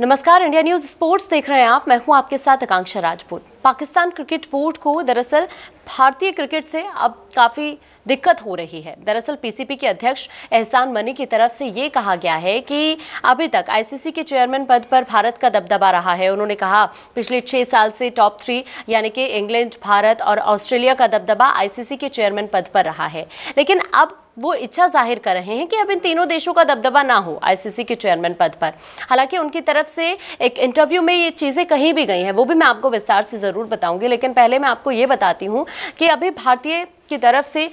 नमस्कार India news sports देख रहे हैं आप मैं हूं आपके साथ आकांक्षा राजपूत पाकिस्तान क्रिकेट बोर्ड को दरअसल भारतीय क्रिकेट से अब काफ़ी दिक्कत हो रही है दरअसल पीसीपी के अध्यक्ष एहसान मनी की तरफ से ये कहा गया है कि अभी तक आईसीसी के चेयरमैन पद पर भारत का दबदबा रहा है उन्होंने कहा पिछले छः साल से टॉप थ्री यानी कि इंग्लैंड भारत और ऑस्ट्रेलिया का दबदबा आईसीसी के चेयरमैन पद पर रहा है लेकिन अब वो इच्छा जाहिर कर रहे हैं कि अब इन तीनों देशों का दबदबा ना हो आईसीसी के चेयरमैन पद पर हालांकि उनकी तरफ से एक इंटरव्यू में ये चीज़ें कहीं भी गई हैं वो भी मैं आपको विस्तार से ज़रूर बताऊंगी लेकिन पहले मैं आपको ये बताती हूँ कि अभी भारतीय की तरफ से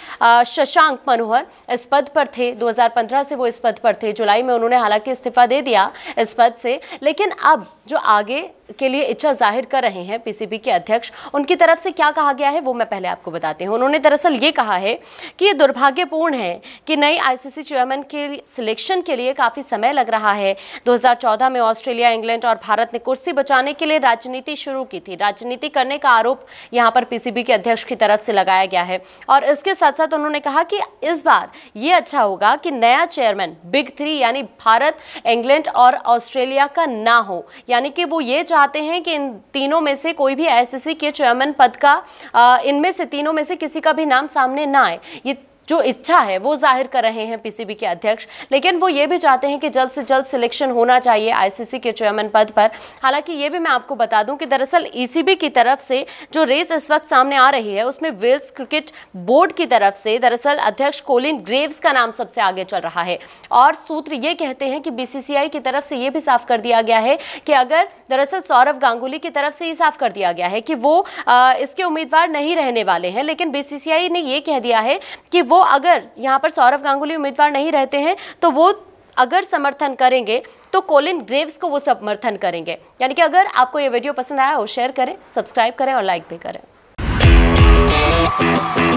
शशांक मनोहर इस पद पर थे 2015 से वो इस पद पर थे जुलाई में उन्होंने हालांकि इस्तीफा दे दिया इस पद से लेकिन अब जो आगे के लिए इच्छा जाहिर कर रहे हैं पीसीबी के अध्यक्ष उनकी तरफ से क्या कहा गया है वो मैं पहले आपको बताती हूँ उन्होंने दरअसल ये कहा है कि ये दुर्भाग्यपूर्ण है कि नई आईसीसी चेयरमैन के सिलेक्शन के लिए काफ़ी समय लग रहा है 2014 में ऑस्ट्रेलिया इंग्लैंड और भारत ने कुर्सी बचाने के लिए राजनीति शुरू की थी राजनीति करने का आरोप यहाँ पर पी के अध्यक्ष की तरफ से लगाया गया है और इसके साथ साथ उन्होंने कहा कि इस बार ये अच्छा होगा कि नया चेयरमैन बिग थ्री यानी भारत इंग्लैंड और ऑस्ट्रेलिया का ना हो यानी कि वो ये चाहते हैं कि इन तीनों में से कोई भी आई के चेयरमैन पद का इनमें से तीनों में से किसी का भी नाम सामने ना आए ये जो इच्छा है वो जाहिर कर रहे हैं पीसीबी के अध्यक्ष लेकिन वो ये भी चाहते हैं कि जल्द से जल्द सिलेक्शन होना चाहिए आईसीसी के चेयरमैन पद पर हालांकि ये भी मैं आपको बता दूं कि दरअसल ईसीबी e की तरफ से जो रेस इस वक्त सामने आ रही है उसमें वेल्स क्रिकेट बोर्ड की तरफ से दरअसल अध्यक्ष कोलिन ग्रेव्स का नाम सबसे आगे चल रहा है और सूत्र ये कहते हैं कि बीसीसीआई की तरफ से ये भी साफ कर दिया गया है कि अगर दरअसल सौरभ गांगुली की तरफ से ये साफ कर दिया गया है कि वो इसके उम्मीदवार नहीं रहने वाले हैं लेकिन बीसीसीआई ने यह कह दिया है कि वो अगर यहाँ पर सौरभ गांगुली उम्मीदवार नहीं रहते हैं तो वो अगर समर्थन करेंगे तो कोलिन ग्रेव्स को वो समर्थन करेंगे यानी कि अगर आपको ये वीडियो पसंद आया हो शेयर करें सब्सक्राइब करें और लाइक भी करें